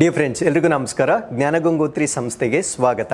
Dear friends ಎಲ್ರಿಗೂ ನಮಸ್ಕಾರ ಜ್ಞಾನಗಂಗೋತ್ರಿ ಸಂಸ್ಥೆಗೆ ಸ್ವಾಗತ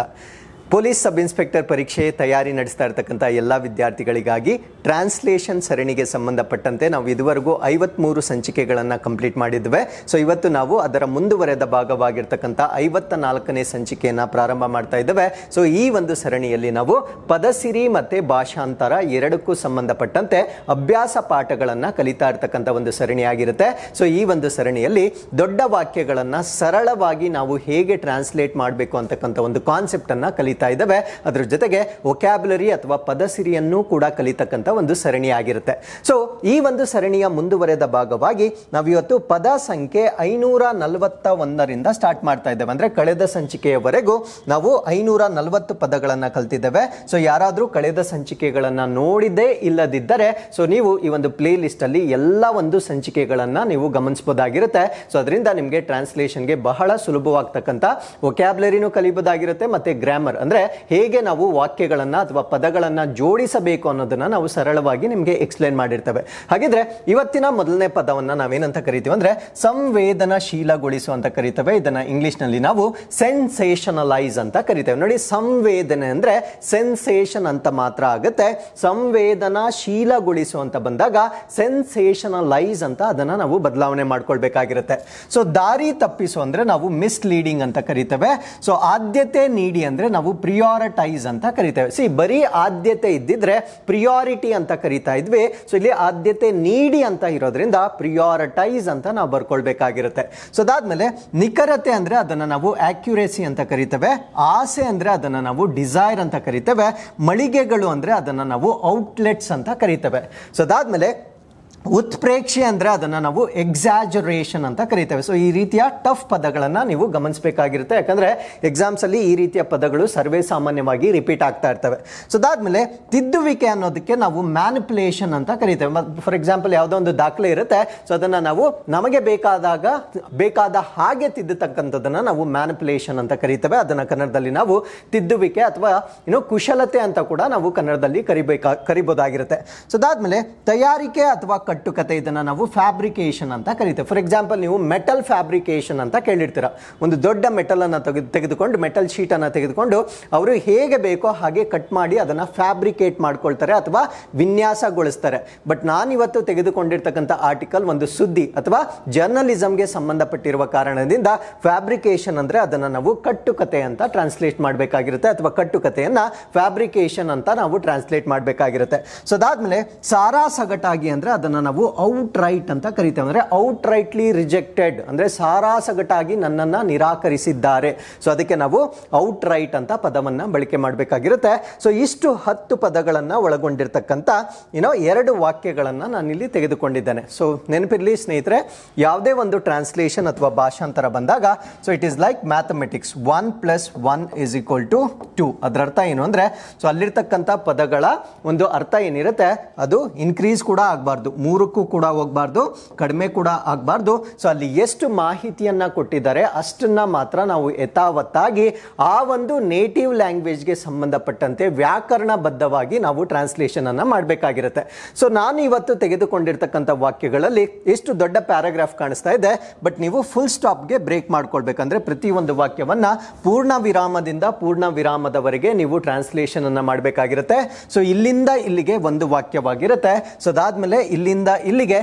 ಪೊಲೀಸ್ ಸಬ್ ಇನ್ಸ್ಪೆಕ್ಟರ್ ಪರೀಕ್ಷೆ ತಯಾರಿ ನಡೆಸ್ತಾ ಇರತಕ್ಕಂಥ ಎಲ್ಲ ವಿದ್ಯಾರ್ಥಿಗಳಿಗಾಗಿ ಟ್ರಾನ್ಸ್ಲೇಷನ್ ಸರಣಿಗೆ ಸಂಬಂಧಪಟ್ಟಂತೆ ನಾವು ಇದುವರೆಗೂ ಐವತ್ಮೂರು ಸಂಚಿಕೆಗಳನ್ನು ಕಂಪ್ಲೀಟ್ ಮಾಡಿದ್ವಿ ಸೊ ಇವತ್ತು ನಾವು ಅದರ ಮುಂದುವರೆದ ಭಾಗವಾಗಿರ್ತಕ್ಕಂಥ ಐವತ್ತ ನಾಲ್ಕನೇ ಸಂಚಿಕೆಯನ್ನು ಪ್ರಾರಂಭ ಮಾಡ್ತಾ ಇದ್ದೇವೆ ಸೊ ಈ ಒಂದು ಸರಣಿಯಲ್ಲಿ ನಾವು ಪದಸಿರಿ ಮತ್ತು ಭಾಷಾಂತರ ಎರಡಕ್ಕೂ ಸಂಬಂಧಪಟ್ಟಂತೆ ಅಭ್ಯಾಸ ಪಾಠಗಳನ್ನು ಕಲಿತಾ ಇರ್ತಕ್ಕಂಥ ಒಂದು ಸರಣಿಯಾಗಿರುತ್ತೆ ಸೊ ಈ ಒಂದು ಸರಣಿಯಲ್ಲಿ ದೊಡ್ಡ ವಾಕ್ಯಗಳನ್ನು ಸರಳವಾಗಿ ನಾವು ಹೇಗೆ ಟ್ರಾನ್ಸ್ಲೇಟ್ ಮಾಡಬೇಕು ಅಂತಕ್ಕಂಥ ಒಂದು ಕಾನ್ಸೆಪ್ಟನ್ನು ಕಲಿತಾ ಕಲಿತಾ ಇದ್ದಾವೆ ಅದರ ಜೊತೆಗೆ ಒಕ್ಯಾಬ್ಲರಿ ಅಥವಾ ಪದಸಿರಿಯನ್ನು ಕೂಡ ಕಲಿತಕ್ಕಂಥ ಒಂದು ಸರಣಿ ಆಗಿರುತ್ತೆ ಸೊ ಈ ಒಂದು ಸರಣಿಯ ಮುಂದುವರೆದ ಭಾಗವಾಗಿ ನಾವಿವತ್ತು ಪದ ಸಂಖ್ಯೆ ಐನೂರ ನಲವತ್ತ ಒಂದರಿಂದ ಸ್ಟಾರ್ಟ್ ಮಾಡ್ತಾ ಇದ್ದೇವೆ ಅಂದರೆ ಕಳೆದ ಸಂಚಿಕೆಯವರೆಗೂ ನಾವು ಐನೂರ ನಲವತ್ತು ಪದಗಳನ್ನು ಕಲ್ತಿದ್ದೇವೆ ಸೊ ಯಾರಾದರೂ ಕಳೆದ ಸಂಚಿಕೆಗಳನ್ನು ನೋಡಿದ್ದೇ ಇಲ್ಲದಿದ್ದರೆ ಸೊ ನೀವು ಈ ಒಂದು ಪ್ಲೇ ಅಲ್ಲಿ ಎಲ್ಲ ಒಂದು ಸಂಚಿಕೆಗಳನ್ನು ನೀವು ಗಮನಿಸಬಹುದಾಗಿರುತ್ತೆ ಸೊ ಅದರಿಂದ ನಿಮಗೆ ಟ್ರಾನ್ಸ್ಲೇಷನ್ಗೆ ಬಹಳ ಸುಲಭವಾಗ್ತಕ್ಕಂಥ ಒಕ್ಯಾಬ್ಲರಿನೂ ಕಲಿಬೋದಾಗಿರುತ್ತೆ ಮತ್ತು ಗ್ರಾಮರ್ ಅಂದ್ರೆ ಹೇಗೆ ನಾವು ವಾಕ್ಯಗಳನ್ನು ಅಥವಾ ಪದಗಳನ್ನು ಜೋಡಿಸಬೇಕು ಅನ್ನೋದನ್ನು ನಾವು ಸರಳವಾಗಿ ನಿಮಗೆ ಎಕ್ಸ್ಪ್ಲೇನ್ ಮಾಡಿರ್ತೇವೆ ಹಾಗಿದ್ರೆ ಇವತ್ತಿನ ಮೊದಲನೇ ಪದವನ್ನು ನಾವೇನಂತ ಕರಿತೀವಿ ಅಂದರೆ ಸಂವೇದನಾಶೀಲಗೊಳಿಸು ಅಂತ ಕರಿತೇವೆ ಇದನ್ನು ಇಂಗ್ಲೀಷ್ನಲ್ಲಿ ನಾವು ಸೆನ್ಸೇಷನಲೈಸ್ ಅಂತ ಕರಿತೇವೆ ನೋಡಿ ಸಂವೇದನೆ ಅಂದರೆ ಸೆನ್ಸೇಷನ್ ಅಂತ ಮಾತ್ರ ಆಗುತ್ತೆ ಸಂವೇದನಾಶೀಲಗೊಳಿಸು ಅಂತ ಬಂದಾಗ ಸೆನ್ಸೇಷನಲೈಸ್ ಅಂತ ಅದನ್ನು ನಾವು ಬದಲಾವಣೆ ಮಾಡ್ಕೊಳ್ಬೇಕಾಗಿರುತ್ತೆ ಸೊ ದಾರಿ ತಪ್ಪಿಸು ಅಂದರೆ ನಾವು ಮಿಸ್ಲೀಡಿಂಗ್ ಅಂತ ಕರಿತೇವೆ ಸೊ ಆದ್ಯತೆ ನೀಡಿ ಅಂದರೆ ನಾವು ಪ್ರಿಯಾರಿಟೈಸ್ ಅಂತ ಕರಿತೇವೆ ಸಿ ಬರೀ ಆದ್ಯತೆ ಇದ್ದಿದ್ರೆ ಪ್ರಿಯಾರಿಟಿ ಅಂತ ಕರಿತಾ ಇದ್ವಿ ಸೊ ಇಲ್ಲಿ ಆದ್ಯತೆ ನೀಡಿ ಅಂತ ಇರೋದ್ರಿಂದ ಪ್ರಿಯಾರಿಟೈಸ್ ಅಂತ ನಾವು ಬರ್ಕೊಳ್ಬೇಕಾಗಿರುತ್ತೆ ಸೊ ಅದಾದ್ಮೇಲೆ ನಿಖರತೆ ಅಂದ್ರೆ ಅದನ್ನ ನಾವು ಆಕ್ಯುರೇಸಿ ಅಂತ ಕರಿತೇವೆ ಆಸೆ ಅಂದ್ರೆ ಅದನ್ನ ನಾವು ಡಿಸೈರ್ ಅಂತ ಕರಿತೇವೆ ಮಳಿಗೆಗಳು ಅಂದ್ರೆ ಅದನ್ನ ನಾವು ಔಟ್ಲೆಟ್ಸ್ ಅಂತ ಕರಿತೇವೆ ಸೊ ಅದಾದ್ಮೇಲೆ ಉತ್ಪ್ರೇಕ್ಷೆ ಅಂದರೆ ಅದನ್ನು ನಾವು ಎಕ್ಸಾಜರೇಷನ್ ಅಂತ ಕರಿತೇವೆ ಸೊ ಈ ರೀತಿಯ ಟಫ್ ಪದಗಳನ್ನು ನೀವು ಗಮನಿಸಬೇಕಾಗಿರುತ್ತೆ ಯಾಕಂದರೆ ಎಕ್ಸಾಮ್ಸಲ್ಲಿ ಈ ರೀತಿಯ ಪದಗಳು ಸರ್ವೇ ಸಾಮಾನ್ಯವಾಗಿ ರಿಪೀಟ್ ಆಗ್ತಾ ಇರ್ತವೆ ಸೊ ಅದಾದಮೇಲೆ ತಿದ್ದುವಿಕೆ ಅನ್ನೋದಕ್ಕೆ ನಾವು ಮ್ಯಾನಿಪುಲೇಷನ್ ಅಂತ ಕರಿತೇವೆ ಫಾರ್ ಎಕ್ಸಾಂಪಲ್ ಯಾವುದೋ ಒಂದು ದಾಖಲೆ ಇರುತ್ತೆ ಸೊ ಅದನ್ನು ನಾವು ನಮಗೆ ಬೇಕಾದಾಗ ಬೇಕಾದ ಹಾಗೆ ತಿದ್ದತಕ್ಕಂಥದ್ದನ್ನು ನಾವು ಮ್ಯಾನಿಪುಲೇಷನ್ ಅಂತ ಕರಿತೇವೆ ಅದನ್ನು ಕನ್ನಡದಲ್ಲಿ ನಾವು ತಿದ್ದುವಿಕೆ ಅಥವಾ ಏನು ಕುಶಲತೆ ಅಂತ ಕೂಡ ನಾವು ಕನ್ನಡದಲ್ಲಿ ಕರಿಬೇಕಾ ಕರಿಬೋದಾಗಿರುತ್ತೆ ಸೊ ಅದಾದಮೇಲೆ ತಯಾರಿಕೆ ಅಥವಾ ಕಟ್ಟುಕತೆ ಇದನ್ನು ನಾವು ಫ್ಯಾಬ್ರಿಕೇಶನ್ ಅಂತ ಕರಿತೇವೆ ಫಾರ್ ಎಕ್ಸಾಂಪಲ್ ನೀವು ಮೆಟಲ್ ಫ್ಯಾಬ್ರಿಕೇಶನ್ ಅಂತ ಕೇಳಿರ್ತೀರ ಒಂದು ದೊಡ್ಡ ಮೆಟಲನ್ನು ತೆಗೆದು ತೆಗೆದುಕೊಂಡು ಮೆಟಲ್ ಶೀಟನ್ನು ತೆಗೆದುಕೊಂಡು ಅವರು ಹೇಗೆ ಬೇಕೋ ಹಾಗೆ ಕಟ್ ಮಾಡಿ ಅದನ್ನು ಫ್ಯಾಬ್ರಿಕೇಟ್ ಮಾಡ್ಕೊಳ್ತಾರೆ ಅಥವಾ ವಿನ್ಯಾಸಗೊಳಿಸ್ತಾರೆ ಬಟ್ ಇವತ್ತು ತೆಗೆದುಕೊಂಡಿರ್ತಕ್ಕಂಥ ಆರ್ಟಿಕಲ್ ಒಂದು ಸುದ್ದಿ ಅಥವಾ ಜರ್ನಲಿಸಮ್ಗೆ ಸಂಬಂಧಪಟ್ಟಿರುವ ಕಾರಣದಿಂದ ಫ್ಯಾಬ್ರಿಕೇಶನ್ ಅಂದರೆ ಅದನ್ನು ನಾವು ಕಟ್ಟುಕತೆ ಅಂತ ಟ್ರಾನ್ಸ್ಲೇಟ್ ಮಾಡಬೇಕಾಗಿರುತ್ತೆ ಅಥವಾ ಕಟ್ಟುಕತೆಯನ್ನು ಫ್ಯಾಬ್ರಿಕೇಶನ್ ಅಂತ ನಾವು ಟ್ರಾನ್ಸ್ಲೇಟ್ ಮಾಡಬೇಕಾಗಿರುತ್ತೆ ಸೊ ಅದಾದ್ಮೇಲೆ ಸಾರಾ ಸಗಟಾಗಿ ಅಂದರೆ ಅದನ್ನು ಅದನ್ನು ನಾವು ಔಟ್ ರೈಟ್ ಅಂತ ಕರಿತೇವೆ ಅಂದರೆ ಔಟ್ ರೈಟ್ಲಿ ರಿಜೆಕ್ಟೆಡ್ ಅಂದರೆ ಸಾರಾಸಗಟಾಗಿ ನನ್ನನ್ನು ನಿರಾಕರಿಸಿದ್ದಾರೆ ಸೊ ಅದಕ್ಕೆ ನಾವು ಔಟ್ ರೈಟ್ ಅಂತ ಪದವನ್ನು ಬಳಕೆ ಮಾಡಬೇಕಾಗಿರುತ್ತೆ ಸೊ ಇಷ್ಟು ಹತ್ತು ಪದಗಳನ್ನು ಒಳಗೊಂಡಿರ್ತಕ್ಕಂಥ ಏನೋ ಎರಡು ವಾಕ್ಯಗಳನ್ನು ನಾನಿಲ್ಲಿ ತೆಗೆದುಕೊಂಡಿದ್ದೇನೆ ಸೊ ನೆನಪಿರಲಿ ಸ್ನೇಹಿತರೆ ಯಾವುದೇ ಒಂದು ಟ್ರಾನ್ಸ್ಲೇಷನ್ ಅಥವಾ ಭಾಷಾಂತರ ಬಂದಾಗ so it is like mathematics one plus one is equal to two ಅದರ ಅರ್ಥ ಏನು ಅಂದರೆ ಸೊ ಅಲ್ಲಿರ್ತಕ್ಕಂಥ ಪದಗಳ ಒಂದು ಅರ್ಥ ಏನಿರುತ್ತೆ ಅದು ಇನ್ಕ್ರೀಸ್ ಕೂಡ ಆಗಬಾರ್ದು ಮೂರಕ್ಕೂ ಕೂಡ ಹೋಗಬಾರ್ದು ಕಡಿಮೆ ಕೂಡ ಆಗಬಾರ್ದು ಸೊ ಅಲ್ಲಿ ಎಷ್ಟು ಮಾಹಿತಿಯನ್ನು ಕೊಟ್ಟಿದ್ದಾರೆ ಅಷ್ಟನ್ನ ಮಾತ್ರ ನಾವು ಯಥಾವತ್ತಾಗಿ ಆ ಒಂದು ನೇಟಿವ್ ಲ್ಯಾಂಗ್ವೇಜ್ಗೆ ಸಂಬಂಧಪಟ್ಟಂತೆ ವ್ಯಾಕರಣಬದ್ಧವಾಗಿ ನಾವು ಟ್ರಾನ್ಸ್ಲೇಷನ್ ಅನ್ನ ಮಾಡಬೇಕಾಗಿರುತ್ತೆ ಸೊ ನಾನು ಇವತ್ತು ತೆಗೆದುಕೊಂಡಿರ್ತಕ್ಕಂಥ ವಾಕ್ಯಗಳಲ್ಲಿ ಎಷ್ಟು ದೊಡ್ಡ ಪ್ಯಾರಾಗ್ರಾಫ್ ಕಾಣಿಸ್ತಾ ಇದೆ ಬಟ್ ನೀವು ಫುಲ್ ಸ್ಟಾಪ್ಗೆ ಬ್ರೇಕ್ ಮಾಡ್ಕೊಳ್ಬೇಕಂದ್ರೆ ಪ್ರತಿಯೊಂದು ವಾಕ್ಯವನ್ನ ಪೂರ್ಣ ವಿರಾಮದಿಂದ ಪೂರ್ಣ ವಿರಾಮದವರೆಗೆ ನೀವು ಟ್ರಾನ್ಸ್ಲೇಷನ್ ಅನ್ನ ಮಾಡಬೇಕಾಗಿರುತ್ತೆ ಸೊ ಇಲ್ಲಿಂದ ಇಲ್ಲಿಗೆ ಒಂದು ವಾಕ್ಯವಾಗಿರುತ್ತೆ ಸೊ ಅದಾದ್ಮೇಲೆ ಇಲ್ಲಿ ಇಲ್ಲಿಂದ ಇಲ್ಲಿಗೆ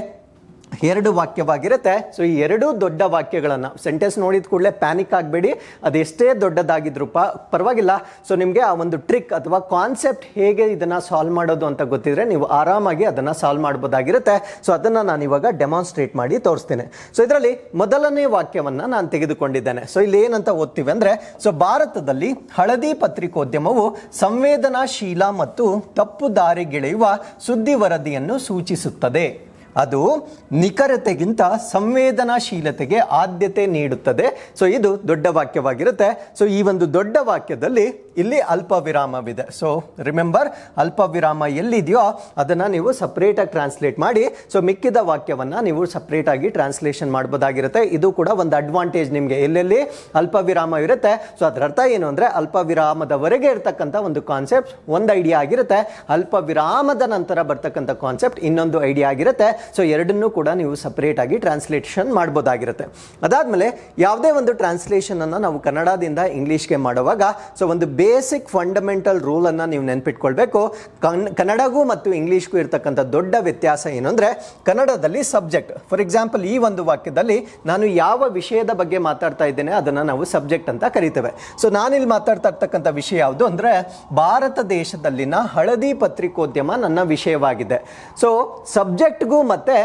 ಎರಡು ವಾಕ್ಯವಾಗಿರುತ್ತೆ ಸೊ ಈ ಎರಡೂ ದೊಡ್ಡ ವಾಕ್ಯಗಳನ್ನು ಸೆಂಟೆನ್ಸ್ ನೋಡಿದ ಕೂಡಲೇ ಪ್ಯಾನಿಕ್ ಆಗಬೇಡಿ ಅದೆಷ್ಟೇ ದೊಡ್ಡದಾಗಿದ್ರು ಪ ಪರವಾಗಿಲ್ಲ ಸೊ ನಿಮಗೆ ಆ ಒಂದು ಟ್ರಿಕ್ ಅಥವಾ ಕಾನ್ಸೆಪ್ಟ್ ಹೇಗೆ ಇದನ್ನು ಸಾಲ್ವ್ ಮಾಡೋದು ಅಂತ ಗೊತ್ತಿದ್ರೆ ನೀವು ಆರಾಮಾಗಿ ಅದನ್ನು ಸಾಲ್ವ್ ಮಾಡ್ಬೋದಾಗಿರುತ್ತೆ ಸೊ ಅದನ್ನು ನಾನು ಇವಾಗ ಡೆಮಾನ್ಸ್ಟ್ರೇಟ್ ಮಾಡಿ ತೋರಿಸ್ತೇನೆ ಸೊ ಇದರಲ್ಲಿ ಮೊದಲನೇ ವಾಕ್ಯವನ್ನು ನಾನು ತೆಗೆದುಕೊಂಡಿದ್ದೇನೆ ಸೊ ಇಲ್ಲಿ ಏನಂತ ಓದ್ತೀವಿ ಅಂದರೆ ಸೊ ಭಾರತದಲ್ಲಿ ಹಳದಿ ಪತ್ರಿಕೋದ್ಯಮವು ಸಂವೇದನಾಶೀಲ ಮತ್ತು ತಪ್ಪು ಗೆಳೆಯುವ ಸುದ್ದಿ ವರದಿಯನ್ನು ಸೂಚಿಸುತ್ತದೆ ಅದು ನಿಖರತೆಗಿಂತ ಸಂವೇದನಾಶೀಲತೆಗೆ ಆದ್ಯತೆ ನೀಡುತ್ತದೆ ಸೊ ಇದು ದೊಡ್ಡ ವಾಕ್ಯವಾಗಿರುತ್ತೆ ಸೊ ಈ ಒಂದು ದೊಡ್ಡ ವಾಕ್ಯದಲ್ಲಿ ಇಲ್ಲಿ ಅಲ್ಪ ವಿರಾಮವಿದೆ ಸೊ ರಿಮೆಂಬರ್ ಅಲ್ಪ ವಿರಾಮ ಎಲ್ಲಿದೆಯೋ ಅದನ್ನು ನೀವು ಸಪ್ರೇಟಾಗಿ ಟ್ರಾನ್ಸ್ಲೇಟ್ ಮಾಡಿ ಸೊ ಮಿಕ್ಕಿದ ವಾಕ್ಯವನ್ನು ನೀವು ಸಪ್ರೇಟಾಗಿ ಟ್ರಾನ್ಸ್ಲೇಷನ್ ಮಾಡ್ಬೋದಾಗಿರುತ್ತೆ ಇದು ಕೂಡ ಒಂದು ಅಡ್ವಾಂಟೇಜ್ ನಿಮಗೆ ಎಲ್ಲೆಲ್ಲಿ ಅಲ್ಪ ವಿರಾಮ ಇರುತ್ತೆ ಸೊ ಅದರ ಅರ್ಥ ಏನು ಅಂದರೆ ಅಲ್ಪ ವಿರಾಮದವರೆಗೆ ಇರತಕ್ಕಂಥ ಒಂದು ಕಾನ್ಸೆಪ್ಟ್ ಒಂದು ಐಡಿಯಾ ಆಗಿರುತ್ತೆ ಅಲ್ಪ ವಿರಾಮದ ನಂತರ ಬರ್ತಕ್ಕಂಥ ಕಾನ್ಸೆಪ್ಟ್ ಇನ್ನೊಂದು ಐಡಿಯಾ ಆಗಿರುತ್ತೆ ಸೊ ಎರಡನ್ನೂ ಕೂಡ ನೀವು ಸಪ್ರೇಟಾಗಿ ಟ್ರಾನ್ಸ್ಲೇಷನ್ ಮಾಡ್ಬೋದಾಗಿರುತ್ತೆ ಅದಾದಮೇಲೆ ಯಾವುದೇ ಒಂದು ಟ್ರಾನ್ಸ್ಲೇಷನನ್ನು ನಾವು ಕನ್ನಡದಿಂದ ಇಂಗ್ಲೀಷ್ಗೆ ಮಾಡುವಾಗ ಸೊ ಒಂದು ಬೇಸಿಕ್ ಫಂಡಮೆಂಟಲ್ ರೂಲನ್ನು ನೀವು ನೆನ್ಪಿಟ್ಕೊಳ್ಬೇಕು ಕನ್ ಕನ್ನಡಗೂ ಮತ್ತು ಇಂಗ್ಲೀಷ್ಗೂ ಇರ್ತಕ್ಕಂಥ ದೊಡ್ಡ ವ್ಯತ್ಯಾಸ ಏನು ಕನ್ನಡದಲ್ಲಿ ಸಬ್ಜೆಕ್ಟ್ ಫಾರ್ ಎಕ್ಸಾಂಪಲ್ ಈ ಒಂದು ವಾಕ್ಯದಲ್ಲಿ ನಾನು ಯಾವ ವಿಷಯದ ಬಗ್ಗೆ ಮಾತಾಡ್ತಾ ಇದ್ದೇನೆ ಅದನ್ನು ನಾವು ಸಬ್ಜೆಕ್ಟ್ ಅಂತ ಕರಿತೇವೆ ಸೊ ನಾನಿಲ್ಲಿ ಮಾತಾಡ್ತಾ ಇರ್ತಕ್ಕಂಥ ವಿಷಯ ಯಾವುದು ಅಂದರೆ ಭಾರತ ದೇಶದಲ್ಲಿನ ಹಳದಿ ಪತ್ರಿಕೋದ್ಯಮ ನನ್ನ ವಿಷಯವಾಗಿದೆ ಸೊ ಸಬ್ಜೆಕ್ಟ್ಗೂ ಮತ್ತು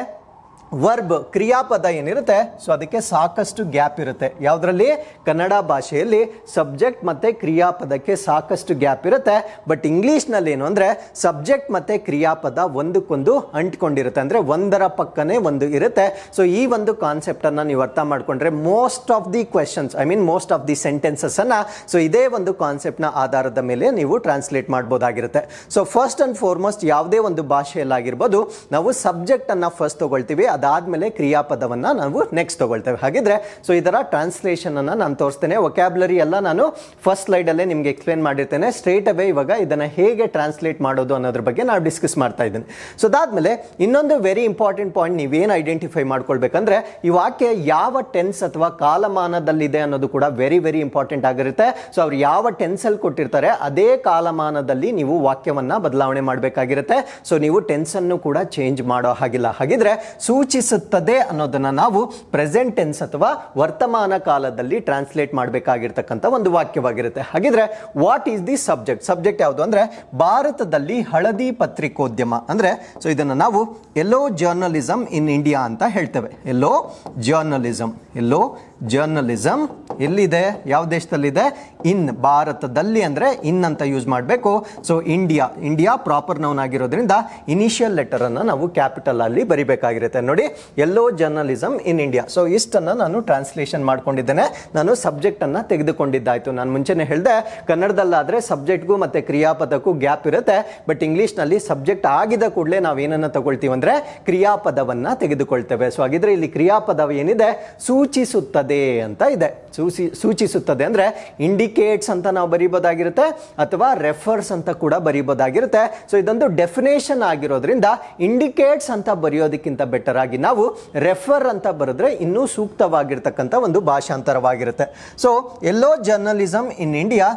ವರ್ಬ್ ಕ್ರಿಯಾಪದ ಏನಿರುತ್ತೆ ಸೊ ಅದಕ್ಕೆ ಸಾಕಷ್ಟು ಗ್ಯಾಪ್ ಇರುತ್ತೆ ಯಾವುದರಲ್ಲಿ ಕನ್ನಡ ಭಾಷೆಯಲ್ಲಿ ಸಬ್ಜೆಕ್ಟ್ ಮತ್ತು ಕ್ರಿಯಾಪದಕ್ಕೆ ಸಾಕಷ್ಟು ಗ್ಯಾಪ್ ಇರುತ್ತೆ ಬಟ್ ಇಂಗ್ಲೀಷ್ನಲ್ಲಿ ಏನು ಅಂದರೆ ಸಬ್ಜೆಕ್ಟ್ ಮತ್ತು ಕ್ರಿಯಾಪದ ಒಂದಕ್ಕೊಂದು ಅಂಟ್ಕೊಂಡಿರುತ್ತೆ ಅಂದರೆ ಒಂದರ ಪಕ್ಕನೇ ಒಂದು ಇರುತ್ತೆ ಸೊ ಈ ಒಂದು ಕಾನ್ಸೆಪ್ಟನ್ನು ನೀವು ಅರ್ಥ ಮಾಡಿಕೊಂಡ್ರೆ most of the questions I mean most of the ಸೆಂಟೆನ್ಸಸ್ಸನ್ನು ಸೊ ಇದೇ ಒಂದು ಕಾನ್ಸೆಪ್ಟ್ನ ಆಧಾರದ ಮೇಲೆ ನೀವು ಟ್ರಾನ್ಸ್ಲೇಟ್ ಮಾಡ್ಬೋದಾಗಿರುತ್ತೆ ಸೊ ಫಸ್ಟ್ ಆ್ಯಂಡ್ ಫಾರ್ಮೋಸ್ಟ್ ಯಾವುದೇ ಒಂದು ಭಾಷೆಯಲ್ಲಾಗಿರ್ಬೋದು ನಾವು ಸಬ್ಜೆಕ್ಟನ್ನು ಫಸ್ಟ್ ತೊಗೊಳ್ತೀವಿ ಅದಾದಮೇಲೆ ಕ್ರಿಯಾಪದವನ್ನು ನಾವು ನೆಕ್ಸ್ಟ್ ತೊಗೊಳ್ತೇವೆ ಹಾಗಿದ್ರೆ ಸೊ ಇದರ ಟ್ರಾನ್ಸ್ಲೇಷನನ್ನು ನಾನು ತೋರಿಸ್ತೇನೆ ವೊಕ್ಯಾಬ್ಲರಿ ಎಲ್ಲ ನಾನು ಫಸ್ಟ್ ಸ್ಲೈಡಲ್ಲೇ ನಿಮ್ಗೆ ಎಕ್ಸ್ಪ್ಲೇನ್ ಮಾಡಿರ್ತೇನೆ ಸ್ಟ್ರೇಟ್ ಅವೇ ಇವಾಗ ಇದನ್ನ ಹೇಗೆ ಟ್ರಾನ್ಸ್ಲೇಟ್ ಮಾಡೋದು ಅನ್ನೋದ್ರ ಬಗ್ಗೆ ನಾವು ಡಿಸ್ಕಸ್ ಮಾಡ್ತಾ ಇದ್ದೀನಿ ಸೊ ಅದಾದಮೇಲೆ ಇನ್ನೊಂದು ವೆರಿ ಇಂಪಾರ್ಟೆಂಟ್ ಪಾಯಿಂಟ್ ನೀವೇನು ಐಡೆಂಟಿಫೈ ಮಾಡ್ಕೊಳ್ಬೇಕಂದ್ರೆ ಈ ವಾಕ್ಯ ಯಾವ ಟೆನ್ಸ್ ಅಥವಾ ಕಾಲಮಾನದಲ್ಲಿದೆ ಅನ್ನೋದು ಕೂಡ ವೆರಿ ವೆರಿ ಇಂಪಾರ್ಟೆಂಟ್ ಆಗಿರುತ್ತೆ ಸೊ ಅವ್ರು ಯಾವ ಟೆನ್ಸಲ್ಲಿ ಕೊಟ್ಟಿರ್ತಾರೆ ಅದೇ ಕಾಲಮಾನದಲ್ಲಿ ನೀವು ವಾಕ್ಯವನ್ನ ಬದಲಾವಣೆ ಮಾಡಬೇಕಾಗಿರುತ್ತೆ ಸೊ ನೀವು ಟೆನ್ಸನ್ನು ಕೂಡ ಚೇಂಜ್ ಮಾಡೋ ಹಾಗಿಲ್ಲ ಹಾಗಿದ್ರೆ ಸೂಚ ಸೂಚಿಸುತ್ತದೆ ಅನ್ನೋದನ್ನ ನಾವು ಪ್ರೆಸೆಂಟ್ ಟೆನ್ಸ್ ಅಥವಾ ವರ್ತಮಾನ ಕಾಲದಲ್ಲಿ ಟ್ರಾನ್ಸ್ಲೇಟ್ ಮಾಡಬೇಕಾಗಿರ್ತಕ್ಕಂಥ ಒಂದು ವಾಕ್ಯವಾಗಿರುತ್ತೆ ಹಾಗಿದ್ರೆ what is the subject subject ಯಾವುದು ಅಂದ್ರೆ ಭಾರತದಲ್ಲಿ ಹಳದಿ ಪತ್ರಿಕೋದ್ಯಮ ಅಂದ್ರೆ ಸೊ ಇದನ್ನು ನಾವು ಎಲ್ಲೋ ಜರ್ನಲಿಸಂ ಇನ್ ಇಂಡಿಯಾ ಅಂತ ಹೇಳ್ತೇವೆ ಎಲ್ಲೋ ಜರ್ನಲಿಸಂ ಎಲ್ಲೋ ಜರ್ನಲಿಸಮ್ ಎಲ್ಲಿದೆ ಯಾವ ದೇಶದಲ್ಲಿದೆ ಇನ್ ಭಾರತದಲ್ಲಿ ಅಂದರೆ ಇನ್ ಅಂತ ಯೂಸ್ ಮಾಡಬೇಕು so India India proper noun ಆಗಿರೋದ್ರಿಂದ ಇನಿಷಿಯಲ್ ಲೆಟರನ್ನು ನಾವು ಕ್ಯಾಪಿಟಲ್ ಅಲ್ಲಿ ಬರಿಬೇಕಾಗಿರುತ್ತೆ ನೋಡಿ yellow journalism in India so ಇಷ್ಟನ್ನು ನಾನು ಟ್ರಾನ್ಸ್ಲೇಷನ್ ಮಾಡ್ಕೊಂಡಿದ್ದೇನೆ ನಾನು ಸಬ್ಜೆಕ್ಟನ್ನು ತೆಗೆದುಕೊಂಡಿದ್ದಾಯಿತು ನಾನು ಮುಂಚೆನೆ ಹೇಳಿದೆ ಕನ್ನಡದಲ್ಲಾದರೆ ಸಬ್ಜೆಕ್ಟ್ಗೂ ಮತ್ತು ಕ್ರಿಯಾಪದಕ್ಕೂ ಗ್ಯಾಪ್ ಇರುತ್ತೆ ಬಟ್ ಇಂಗ್ಲೀಷ್ನಲ್ಲಿ ಸಬ್ಜೆಕ್ಟ್ ಆಗಿದ ಕೂಡಲೇ ನಾವು ಏನನ್ನು ತಗೊಳ್ತೀವಿ ಅಂದರೆ ಕ್ರಿಯಾಪದವನ್ನು ತೆಗೆದುಕೊಳ್ತೇವೆ ಸೊ ಹಾಗಿದ್ರೆ ಇಲ್ಲಿ ಕ್ರಿಯಾಪದ ಏನಿದೆ ಸೂಚಿಸುತ್ತದೆ ಸೂಚಿಸುತ್ತದೆ ಅಂತ ಇದೆ ಸೂಚಿ ಸೂಚಿಸುತ್ತದೆ ಅಂದರೆ ಇಂಡಿಕೇಟ್ಸ್ ಅಂತ ನಾವು ಬರೀಬೋದಾಗಿರುತ್ತೆ ಅಥವಾ ರೆಫರ್ಸ್ ಅಂತ ಕೂಡ ಬರೀಬೋದಾಗಿರುತ್ತೆ ಸೊ ಇದೊಂದು ಡೆಫಿನೇಷನ್ ಆಗಿರೋದ್ರಿಂದ ಇಂಡಿಕೇಟ್ಸ್ ಅಂತ ಬರೆಯೋದಕ್ಕಿಂತ ಬೆಟರ್ ಆಗಿ ನಾವು ರೆಫರ್ ಅಂತ ಬರೆದ್ರೆ ಇನ್ನೂ ಸೂಕ್ತವಾಗಿರ್ತಕ್ಕಂಥ ಒಂದು ಭಾಷಾಂತರವಾಗಿರುತ್ತೆ so yellow journalism in India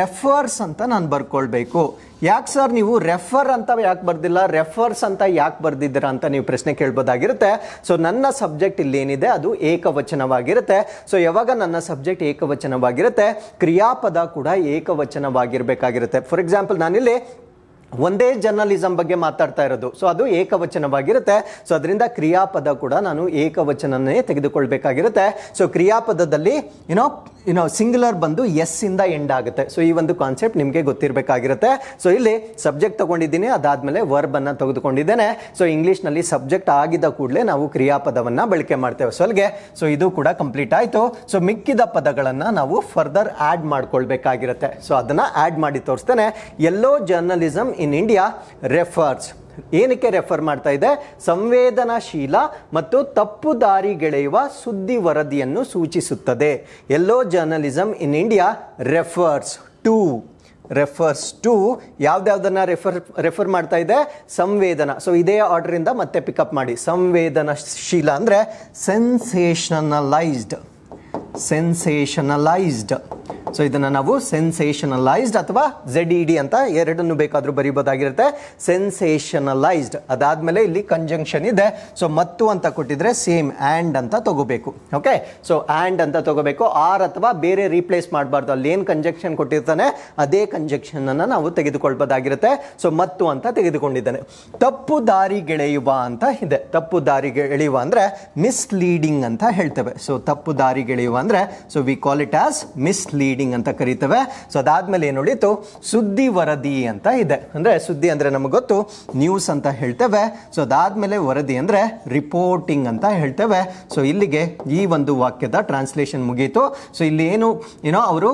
refers ಅಂತ ನಾನು ಬರ್ಕೊಳ್ಬೇಕು ಯಾಕೆ ಸರ್ ನೀವು ರೆಫರ್ ಅಂತ ಯಾಕೆ ಬರ್ದಿಲ್ಲ ರೆಫರ್ಸ್ ಅಂತ ಯಾಕೆ ಬರ್ದಿದ್ದೀರಾ ಅಂತ ನೀವು ಪ್ರಶ್ನೆ ಕೇಳ್ಬೋದಾಗಿರುತ್ತೆ ಸೊ ನನ್ನ ಸಬ್ಜೆಕ್ಟ್ ಇಲ್ಲಿ ಏನಿದೆ ಅದು ಏಕವಚನವಾಗಿರುತ್ತೆ ಸೊ ಯಾವಾಗ ನನ್ನ ಸಬ್ಜೆಕ್ಟ್ ಏಕವಚನವಾಗಿರುತ್ತೆ ಕ್ರಿಯಾಪದ ಕೂಡ ಏಕವಚನವಾಗಿರಬೇಕಾಗಿರುತ್ತೆ ಫಾರ್ ಎಕ್ಸಾಂಪಲ್ ನಾನಿಲ್ಲಿ ಒಂದೇ ಜರ್ನಲಿಸಂ ಬಗ್ಗೆ ಮಾತಾಡ್ತಾ ಇರೋದು ಸೊ ಅದು ಏಕವಚನವಾಗಿರುತ್ತೆ ಸೊ ಅದರಿಂದ ಕ್ರಿಯಾಪದ ಕೂಡ ನಾನು ಏಕವಚನನೇ ತೆಗೆದುಕೊಳ್ಬೇಕಾಗಿರುತ್ತೆ ಸೊ ಕ್ರಿಯಾಪದದಲ್ಲಿ ಏನೋ ಏನೋ ಸಿಂಗ್ಯುಲರ್ ಬಂದು ಎಸ್ ಇಂದ ಎಂಡ್ ಆಗುತ್ತೆ ಸೊ ಈ ಒಂದು ಕಾನ್ಸೆಪ್ಟ್ ನಿಮಗೆ ಗೊತ್ತಿರಬೇಕಾಗಿರುತ್ತೆ ಸೊ ಇಲ್ಲಿ ಸಬ್ಜೆಕ್ಟ್ ತಗೊಂಡಿದ್ದೀನಿ ಅದಾದಮೇಲೆ ವರ್ಬನ್ನು ತೆಗೆದುಕೊಂಡಿದ್ದೇನೆ ಸೊ ಇಂಗ್ಲೀಷ್ನಲ್ಲಿ ಸಬ್ಜೆಕ್ಟ್ ಆಗಿದ ಕೂಡಲೇ ನಾವು ಕ್ರಿಯಾಪದವನ್ನು ಬಳಕೆ ಮಾಡ್ತೇವೆ ಸೊ ಅಲ್ಲಿಗೆ ಸೊ ಇದು ಕೂಡ ಕಂಪ್ಲೀಟ್ ಆಯಿತು ಸೊ ಮಿಕ್ಕಿದ ಪದಗಳನ್ನು ನಾವು ಫರ್ದರ್ ಆ್ಯಡ್ ಮಾಡ್ಕೊಳ್ಬೇಕಾಗಿರುತ್ತೆ ಸೊ ಅದನ್ನು ಆ್ಯಡ್ ಮಾಡಿ ತೋರಿಸ್ತೇನೆ yellow journalism in India refers ಏನಕ್ಕೆ ರೆಫರ್ ಮಾಡ್ತಾ ಇದೆ ಸಂವೇದನಾಶೀಲ ಮತ್ತು ತಪ್ಪು ದಾರಿಗೆಳೆಯುವ ಸುದ್ದಿ ವರದಿಯನ್ನು ಸೂಚಿಸುತ್ತದೆ yellow journalism in India refers to refers to ಯಾವ್ದಾವ್ದನ್ನ ರೆಫರ್ ರೆಫರ್ ಮಾಡ್ತಾ ಇದೆ ಸಂವೇದನ ಸೊ ಇದೇ ಆರ್ಡರಿಂದ ಮತ್ತೆ ಪಿಕಪ್ ಮಾಡಿ ಸಂವೇದನಾಶೀಲ ಅಂದರೆ ಸೆನ್ಸೇಷನಲೈಸ್ಡ್ ಸೆನ್ಸೇಷನಲೈಸ್ಡ್ ಸೊ ಇದನ್ನು ನಾವು ಸೆನ್ಸೇಷನಲೈಸ್ಡ್ ಅಥವಾ ಝೆಡ್ ಇ ಡಿ ಅಂತ ಎರಡನ್ನು ಬೇಕಾದರೂ ಬರೀಬೋದಾಗಿರುತ್ತೆ ಸೆನ್ಸೇಷನಲೈಸ್ಡ್ ಅದಾದಮೇಲೆ ಇಲ್ಲಿ ಕಂಜಂಕ್ಷನ್ ಇದೆ ಸೊ ಮತ್ತು ಅಂತ ಕೊಟ್ಟಿದ್ರೆ ಸೇಮ್ ಆ್ಯಂಡ್ ಅಂತ ತಗೋಬೇಕು ಓಕೆ ಸೊ ಆ್ಯಂಡ್ ಅಂತ ತಗೋಬೇಕು ಆರ್ ಅಥವಾ ಬೇರೆ ರೀಪ್ಲೇಸ್ ಮಾಡಬಾರ್ದು ಅಲ್ಲಿ ಏನು ಕಂಜಕ್ಷನ್ ಕೊಟ್ಟಿರ್ತಾನೆ ಅದೇ ಅನ್ನು ನಾವು ತೆಗೆದುಕೊಳ್ಬೋದಾಗಿರುತ್ತೆ ಸೊ ಮತ್ತು ಅಂತ ತೆಗೆದುಕೊಂಡಿದ್ದಾನೆ ತಪ್ಪು ದಾರಿ ಗೆಳೆಯುವ ಅಂತ ಇದೆ ತಪ್ಪು ಎಳೆಯುವ ಅಂದರೆ ಮಿಸ್ಲೀಡಿಂಗ್ ಅಂತ ಹೇಳ್ತೇವೆ ಸೊ ತಪ್ಪು ದಾರಿ ಗೆಳೆಯುವ ಅಂದರೆ so we call it as misleading ಅಂತ ಕರೀತೇವೆ ಸೊ ಅದಾದಮೇಲೆ ಏನು ಉಳಿತು ಸುದ್ದಿ ವರದಿ ಅಂತ ಇದೆ ಅಂದರೆ ಸುದ್ದಿ ಅಂದರೆ ನಮಗೆ ಗೊತ್ತು ನ್ಯೂಸ್ ಅಂತ ಹೇಳ್ತೇವೆ ಸೊ ಅದಾದಮೇಲೆ ವರದಿ ಅಂದರೆ ರಿಪೋರ್ಟಿಂಗ್ ಅಂತ ಹೇಳ್ತೇವೆ ಸೊ ಇಲ್ಲಿಗೆ ಈ ಒಂದು ವಾಕ್ಯದ ಟ್ರಾನ್ಸ್ಲೇಷನ್ ಮುಗೀತು ಸೊ ಇಲ್ಲಿ ಏನು ಏನೋ ಅವರು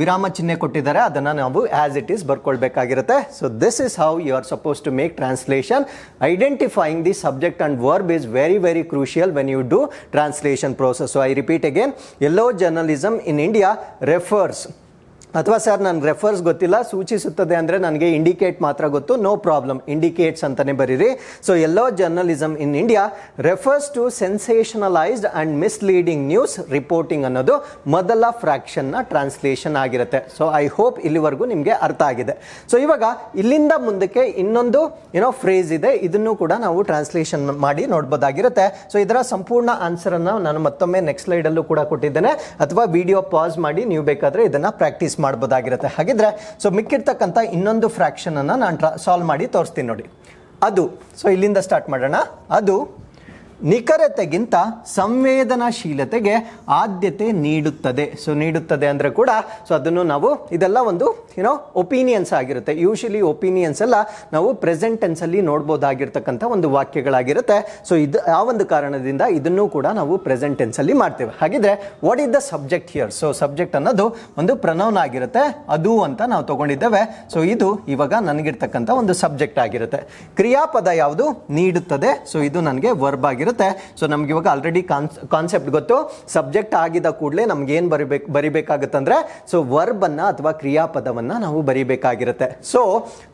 ವಿರಾಮ ಚಿಹ್ನೆ ಕೊಟ್ಟಿದ್ದಾರೆ ಅದನ್ನು ನಾವು ಆ್ಯಸ್ ಇಟ್ ಈಸ್ ಬರ್ಕೊಳ್ಬೇಕಾಗಿರುತ್ತೆ so this is how you are supposed to make translation identifying the subject and verb is very very crucial when you do translation process so I repeat again yellow journalism in India refers ಅಥವಾ sir ನನಗೆ refers ಗೊತ್ತಿಲ್ಲ ಸೂಚಿಸುತ್ತದೆ ಅಂದರೆ ನನಗೆ indicate ಮಾತ್ರ ಗೊತ್ತು no problem indicates ಅಂತಲೇ ಬರೀರಿ so yellow journalism in India refers to sensationalised and misleading news reporting ಅನ್ನೋದು ಮೊದಲ ಫ್ರ್ಯಾಕ್ಷನ್ನ ಟ್ರಾನ್ಸ್ಲೇಷನ್ ಆಗಿರುತ್ತೆ ಸೊ ಐ ಹೋಪ್ ಇಲ್ಲಿವರೆಗೂ ನಿಮಗೆ ಅರ್ಥ ಆಗಿದೆ ಸೊ ಇವಾಗ ಇಲ್ಲಿಂದ ಮುಂದಕ್ಕೆ ಇನ್ನೊಂದು ಏನೋ ಫ್ರೇಸ್ ಇದೆ ಇದನ್ನು ಕೂಡ ನಾವು ಟ್ರಾನ್ಸ್ಲೇಷನ್ ಮಾಡಿ ನೋಡ್ಬೋದಾಗಿರುತ್ತೆ ಸೊ ಇದರ ಸಂಪೂರ್ಣ ಆನ್ಸರನ್ನು ನಾನು ಮತ್ತೊಮ್ಮೆ ನೆಕ್ಸ್ಟ್ ಸ್ಲೈಡಲ್ಲೂ ಕೂಡ ಕೊಟ್ಟಿದ್ದೇನೆ ಅಥವಾ ವಿಡಿಯೋ ಪಾಸ್ ಮಾಡಿ ನೀವು ಬೇಕಾದರೆ ಇದನ್ನು ಪ್ರಾಕ್ಟೀಸ್ ಮಾಡ್ಬೋದಾಗಿರುತ್ತೆ ಹಾಗಿದ್ರೆ ಸೊ ಮಿಕ್ಕಿರ್ತಕ್ಕಂಥ ಇನ್ನೊಂದು ಫ್ರಾಕ್ಷನ್ ಫ್ರ್ಯಾಕ್ಷನನ್ನು ನಾನು ಟ್ರಾ ಸಾಲ್ವ್ ಮಾಡಿ ತೋರಿಸ್ತೀನಿ ನೋಡಿ ಅದು ಸೊ ಇಲ್ಲಿಂದ ಸ್ಟಾರ್ಟ್ ಮಾಡೋಣ ಅದು ನಿಖರತೆಗಿಂತ ಸಂವೇದನಾಶೀಲತೆಗೆ ಆದ್ಯತೆ ನೀಡುತ್ತದೆ ಸೊ ನೀಡುತ್ತದೆ ಅಂದರೆ ಕೂಡ ಸೊ ಅದನ್ನು ನಾವು ಇದೆಲ್ಲ ಒಂದು ಏನೋ ಒಪಿನಿಯನ್ಸ್ ಆಗಿರುತ್ತೆ ಯೂಶಲಿ ಒಪಿನಿಯನ್ಸ್ ಎಲ್ಲ ನಾವು ಪ್ರೆಸೆಂಟ್ ಅಲ್ಲಿ ನೋಡ್ಬೋದಾಗಿರ್ತಕ್ಕಂಥ ಒಂದು ವಾಕ್ಯಗಳಾಗಿರುತ್ತೆ ಸೊ ಇದು ಆ ಒಂದು ಕಾರಣದಿಂದ ಇದನ್ನು ಕೂಡ ನಾವು ಪ್ರೆಸೆಂಟ್ ಅಲ್ಲಿ ಮಾಡ್ತೇವೆ ಹಾಗಿದ್ರೆ what is the subject here so subject ಅನ್ನೋದು ಒಂದು ಪ್ರನೌನ್ ಆಗಿರುತ್ತೆ ಅದು ಅಂತ ನಾವು ತಗೊಂಡಿದ್ದೇವೆ ಸೊ ಇದು ಇವಾಗ ನನಗಿರ್ತಕ್ಕಂಥ ಒಂದು ಸಬ್ಜೆಕ್ಟ್ ಆಗಿರುತ್ತೆ ಕ್ರಿಯಾಪದ ಯಾವುದು ನೀಡುತ್ತದೆ ಸೊ ಇದು ನನಗೆ ವರ್ಬ್ ಆಗಿರುತ್ತೆ ಇರುತ್ತೆ ಸೊ ನಮ್ಗೆ ಇವಾಗ ಆಲ್ರೆಡಿ ಕಾನ್ಸೆಪ್ಟ್ ಗೊತ್ತು ಸಬ್ಜೆಕ್ಟ್ ಆಗಿದ ಕೂಡಲೇ ನಮ್ಗೆ ಏನು ಬರಿಬೇಕು ಬರಿಬೇಕಾಗುತ್ತಂದ್ರೆ ಸೊ ವರ್ಬನ್ನು ಅಥವಾ ಕ್ರಿಯಾಪದವನ್ನ ನಾವು ಬರಿಬೇಕಾಗಿರುತ್ತೆ ಸೊ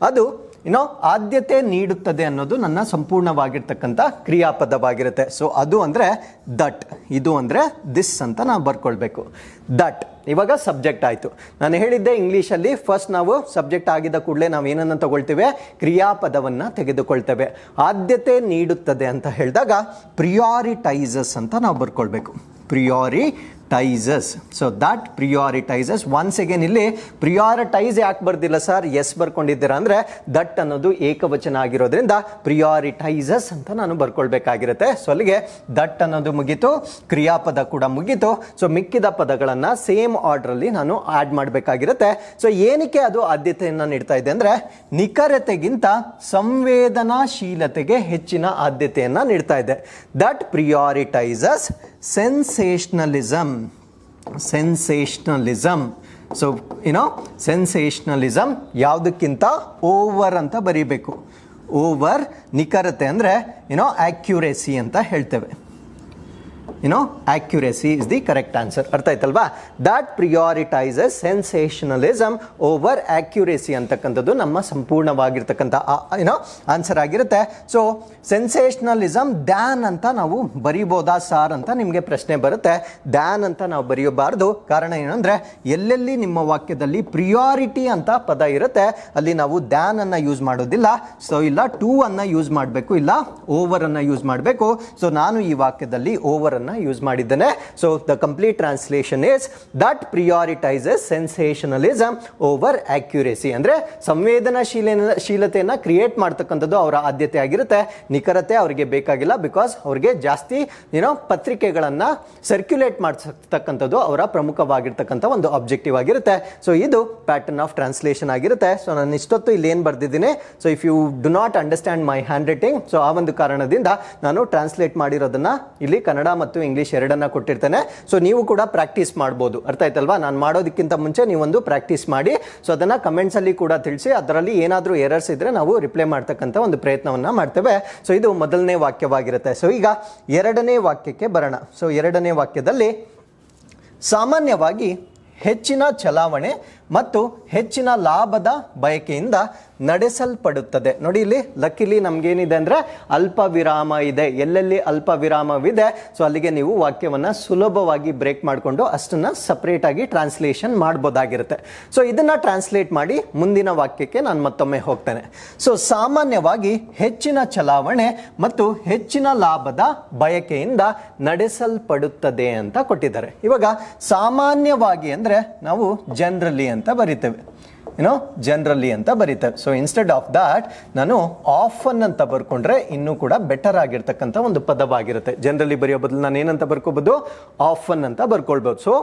ಅದು ಏನೋ ಆದ್ಯತೆ ನೀಡುತ್ತದೆ ಅನ್ನೋದು ನನ್ನ ಸಂಪೂರ್ಣವಾಗಿರ್ತಕ್ಕಂಥ ಕ್ರಿಯಾಪದವಾಗಿರುತ್ತೆ ಸೊ ಅದು ಅಂದ್ರೆ ದಟ್ ಇದು ಅಂದ್ರೆ ದಿಸ್ ಅಂತ ನಾವು ಬರ್ಕೊಳ್ಬೇಕು ದಟ್ ಇವಾಗ ಸಬ್ಜೆಕ್ಟ್ ಆಯಿತು ನಾನು ಹೇಳಿದ್ದೆ ಇಂಗ್ಲೀಷಲ್ಲಿ ಫಸ್ಟ್ ನಾವು ಸಬ್ಜೆಕ್ಟ್ ಆಗಿದ ಕೂಡಲೇ ನಾವು ಏನನ್ನು ತಗೊಳ್ತೇವೆ ಕ್ರಿಯಾಪದವನ್ನು ತೆಗೆದುಕೊಳ್ತೇವೆ ಆದ್ಯತೆ ನೀಡುತ್ತದೆ ಅಂತ ಹೇಳಿದಾಗ ಪ್ರಿಯಾರಿಟೈಸಸ್ ಅಂತ ನಾವು ಬರ್ಕೊಳ್ಬೇಕು prioritises so that prioritises once again ಇಲ್ಲಿ ಪ್ರಿಯಾರಿಟೈಸ್ ಯಾಕೆ ಬರ್ದಿಲ್ಲ ಸರ್ ಎಸ್ ಬರ್ಕೊಂಡಿದ್ದೀರಾ ಅಂದರೆ ದಟ್ ಅನ್ನೋದು ಏಕವಚನ ಆಗಿರೋದ್ರಿಂದ ಪ್ರಿಯಾರಿಟೈಸಸ್ ಅಂತ ನಾನು ಬರ್ಕೊಳ್ಬೇಕಾಗಿರುತ್ತೆ ಸೊ ಅಲ್ಲಿಗೆ ದಟ್ ಅನ್ನೋದು ಮುಗೀತು ಕ್ರಿಯಾಪದ ಕೂಡ ಮುಗೀತು ಸೊ ಮಿಕ್ಕಿದ ಪದಗಳನ್ನು ಸೇಮ್ ಆರ್ಡ್ರಲ್ಲಿ ನಾನು ಆ್ಯಡ್ ಮಾಡಬೇಕಾಗಿರುತ್ತೆ ಸೊ ಏನಕ್ಕೆ ಅದು ಆದ್ಯತೆಯನ್ನು ನೀಡ್ತಾ ಇದೆ ಅಂದರೆ ನಿಖರತೆಗಿಂತ ಸಂವೇದನಾಶೀಲತೆಗೆ ಹೆಚ್ಚಿನ ಆದ್ಯತೆಯನ್ನು ನೀಡ್ತಾ ಇದೆ that prioritises sensationalism. Sensationalism. So ಏನೋ ಸೆನ್ಸೇಷ್ನಲಿಸಮ್ ಯಾವುದಕ್ಕಿಂತ ಓವರ್ ಅಂತ ಬರೀಬೇಕು ಓವರ್ ನಿಖರತೆ ಅಂದರೆ ಏನೋ ಆ್ಯಕ್ಯುರೇಸಿ ಅಂತ ಹೇಳ್ತೇವೆ you know, accuracy is the correct answer. ಅರ್ಥ ಆಯ್ತಲ್ವಾ that prioritises sensationalism over accuracy ಅಂತಕ್ಕಂಥದ್ದು ನಮ್ಮ ಸಂಪೂರ್ಣವಾಗಿರ್ತಕ್ಕಂಥ ಏನೋ ಆನ್ಸರ್ ಆಗಿರುತ್ತೆ ಸೊ ಸೆನ್ಸೇಷನಲಿಸಮ್ ದ್ಯಾನ್ ಅಂತ ನಾವು ಬರಿಬೋದಾ ಸಾರ್ ಅಂತ ನಿಮಗೆ ಪ್ರಶ್ನೆ ಬರುತ್ತೆ ದ್ಯಾನ್ ಅಂತ ನಾವು ಬರೆಯಬಾರ್ದು ಕಾರಣ ಏನಂದ್ರೆ ಎಲ್ಲೆಲ್ಲಿ ನಿಮ್ಮ ವಾಕ್ಯದಲ್ಲಿ ಪ್ರಿಯಾರಿಟಿ ಅಂತ ಪದ ಇರುತ್ತೆ ಅಲ್ಲಿ ನಾವು ದ್ಯಾನ್ ಅನ್ನ ಯೂಸ್ ಮಾಡೋದಿಲ್ಲ ಸೊ ಇಲ್ಲ ಟೂ ಅನ್ನು ಯೂಸ್ ಮಾಡಬೇಕು ಇಲ್ಲ ಓವರ್ ಓವರನ್ನು ಯೂಸ್ ಮಾಡಬೇಕು ಸೊ ನಾನು ಈ ವಾಕ್ಯದಲ್ಲಿ ಓವರನ್ನು ಯೂಸ್ ಮಾಡಿದ್ದೇನೆ so the complete translation is that prioritises sensationalism over accuracy ಅಂದರೆ ಸಂವೇದನಾಶೀಲ ಶೀಲತೆಯನ್ನು ಕ್ರಿಯೇಟ್ ಮಾಡ್ತಕ್ಕಂಥದ್ದು ಅವರ ಆದ್ಯತೆ ಆಗಿರುತ್ತೆ ನಿಖರತೆ ಅವರಿಗೆ ಬೇಕಾಗಿಲ್ಲ ಬಿಕಾಸ್ ಅವ್ರಿಗೆ ಜಾಸ್ತಿ ಏನೋ ಪತ್ರಿಕೆಗಳನ್ನು ಸರ್ಕ್ಯುಲೇಟ್ ಮಾಡಿಸತಕ್ಕಂಥದ್ದು ಅವರ ಪ್ರಮುಖವಾಗಿರ್ತಕ್ಕಂಥ ಒಂದು ಆಬ್ಜೆಕ್ಟಿವ್ ಆಗಿರುತ್ತೆ ಸೊ ಇದು ಪ್ಯಾಟರ್ನ್ ಆಫ್ ಟ್ರಾನ್ಸ್ಲೇಷನ್ ಆಗಿರುತ್ತೆ ಸೊ ನಾನು ಇಷ್ಟೊತ್ತು ಇಲ್ಲಿ ಏನು ಬರೆದಿದ್ದೀನಿ so if you do not understand my handwriting so ಆ ಒಂದು ಕಾರಣದಿಂದ ನಾನು ಟ್ರಾನ್ಸ್ಲೇಟ್ ಮಾಡಿರೋದನ್ನು ಇಲ್ಲಿ ಕನ್ನಡ ಮತ್ತು ಮತ್ತು ಇಂಗ್ಲೀಷ್ ಎರಡನ್ನ ಕೊಟ್ಟಿರ್ತಾನೆ ಸೊ ನೀವು ಕೂಡ ಪ್ರಾಕ್ಟೀಸ್ ಮಾಡ್ಬೋದು ಅರ್ಥ ಆಯ್ತಲ್ವಾ ನಾನು ಮಾಡೋದಕ್ಕಿಂತ ಮುಂಚೆ ನೀವೊಂದು ಪ್ರಾಕ್ಟೀಸ್ ಮಾಡಿ ಸೊ ಅದನ್ನು ಅಲ್ಲಿ ಕೂಡ ತಿಳಿಸಿ ಅದರಲ್ಲಿ ಏನಾದರೂ ಎರರ್ಸ್ ಇದ್ರೆ ನಾವು ರಿಪ್ಲೈ ಮಾಡ್ತಕ್ಕಂಥ ಒಂದು ಪ್ರಯತ್ನವನ್ನ ಮಾಡ್ತೇವೆ ಸೊ ಇದು ಮೊದಲನೇ ವಾಕ್ಯವಾಗಿರುತ್ತೆ ಸೊ ಈಗ ಎರಡನೇ ವಾಕ್ಯಕ್ಕೆ ಬರೋಣ ಸೊ ಎರಡನೇ ವಾಕ್ಯದಲ್ಲಿ ಸಾಮಾನ್ಯವಾಗಿ ಹೆಚ್ಚಿನ ಚಲಾವಣೆ ಮತ್ತು ಹೆಚ್ಚಿನ ಲಾಭದ ಬಯಕೆಯಿಂದ ನಡೆಸಲ್ಪಡುತ್ತದೆ ನೋಡಿ ಇಲ್ಲಿ ಲಕ್ಕಿಲಿ ನಮಗೇನಿದೆ ಅಂದರೆ ಅಲ್ಪ ವಿರಾಮ ಇದೆ ಎಲ್ಲೆಲ್ಲಿ ಅಲ್ಪ ವಿರಾಮವಿದೆ ಸೊ ಅಲ್ಲಿಗೆ ನೀವು ವಾಕ್ಯವನ್ನು ಸುಲಭವಾಗಿ ಬ್ರೇಕ್ ಮಾಡಿಕೊಂಡು ಅಷ್ಟನ್ನು ಸಪ್ರೇಟಾಗಿ ಟ್ರಾನ್ಸ್ಲೇಷನ್ ಮಾಡ್ಬೋದಾಗಿರುತ್ತೆ ಸೊ ಇದನ್ನು ಟ್ರಾನ್ಸ್ಲೇಟ್ ಮಾಡಿ ಮುಂದಿನ ವಾಕ್ಯಕ್ಕೆ ನಾನು ಮತ್ತೊಮ್ಮೆ ಹೋಗ್ತೇನೆ ಸೊ ಸಾಮಾನ್ಯವಾಗಿ ಹೆಚ್ಚಿನ ಚಲಾವಣೆ ಮತ್ತು ಹೆಚ್ಚಿನ ಲಾಭದ ಬಯಕೆಯಿಂದ ನಡೆಸಲ್ಪಡುತ್ತದೆ ಅಂತ ಕೊಟ್ಟಿದ್ದಾರೆ ಇವಾಗ ಸಾಮಾನ್ಯವಾಗಿ ಅಂದರೆ ನಾವು ಜನರಲಿ ಅಂತ ಬರಿತೇವೆ ಏನೋ ಜನರಲ್ಲಿ ಅಂತ ಬರೀತೇವೆ ಸೊ ಇನ್ಸ್ಟೆಡ್ ಆಫ್ ದಾಟ್ ನಾನು ಆಫನ್ ಅಂತ ಬರ್ಕೊಂಡ್ರೆ ಇನ್ನೂ ಕೂಡ ಬೆಟರ್ ಆಗಿರ್ತಕ್ಕಂಥ ಒಂದು ಪದವಾಗಿರುತ್ತೆ ಜನರಲಿ ಬರೆಯೋ ಬದಲು ನಾನು ಏನಂತ ಬರ್ಕೋಬೋದು ಆಫನ್ ಅಂತ ಬರ್ಕೊಳ್ಬೋದು ಸೊ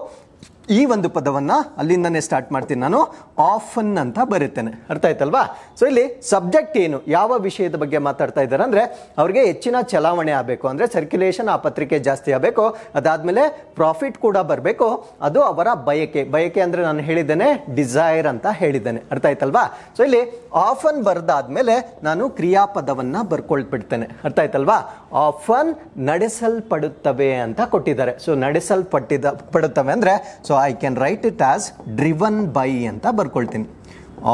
ಈ ಒಂದು ಪದವನ್ನು ಅಲ್ಲಿಂದನೇ ಸ್ಟಾರ್ಟ್ ಮಾಡ್ತೀನಿ ನಾನು ಆಫನ್ ಅಂತ ಬರುತ್ತೇನೆ ಅರ್ಥ ಆಯ್ತಲ್ವಾ ಸೊ ಇಲ್ಲಿ ಸಬ್ಜೆಕ್ಟ್ ಏನು ಯಾವ ವಿಷಯದ ಬಗ್ಗೆ ಮಾತಾಡ್ತಾ ಇದ್ದಾರೆ ಅಂದರೆ ಅವ್ರಿಗೆ ಹೆಚ್ಚಿನ ಚಲಾವಣೆ ಆಗಬೇಕು ಅಂದರೆ ಸರ್ಕ್ಯುಲೇಷನ್ ಆ ಪತ್ರಿಕೆ ಜಾಸ್ತಿ ಆಗಬೇಕು ಅದಾದಮೇಲೆ ಪ್ರಾಫಿಟ್ ಕೂಡ ಬರಬೇಕು ಅದು ಅವರ ಬಯಕೆ ಬಯಕೆ ಅಂದರೆ ನಾನು ಹೇಳಿದ್ದೇನೆ ಡಿಸೈರ್ ಅಂತ ಹೇಳಿದ್ದೇನೆ ಅರ್ಥ ಆಯ್ತಲ್ವಾ ಸೊ ಇಲ್ಲಿ ಆಫನ್ ಬರೆದಾದ್ಮೇಲೆ ನಾನು ಕ್ರಿಯಾಪದವನ್ನು ಬರ್ಕೊಳ್ಬಿಡ್ತೇನೆ ಅರ್ಥ ಆಯ್ತಲ್ವಾ ಆಫನ್ ನಡೆಸಲ್ಪಡುತ್ತವೆ ಅಂತ ಕೊಟ್ಟಿದ್ದಾರೆ ಸೊ ನಡೆಸಲ್ಪಟ್ಟಿದ ಪಡುತ್ತವೆ ಅಂದರೆ so I can write it as driven by ಅಂತ ಬರ್ಕೊಳ್ತೀನಿ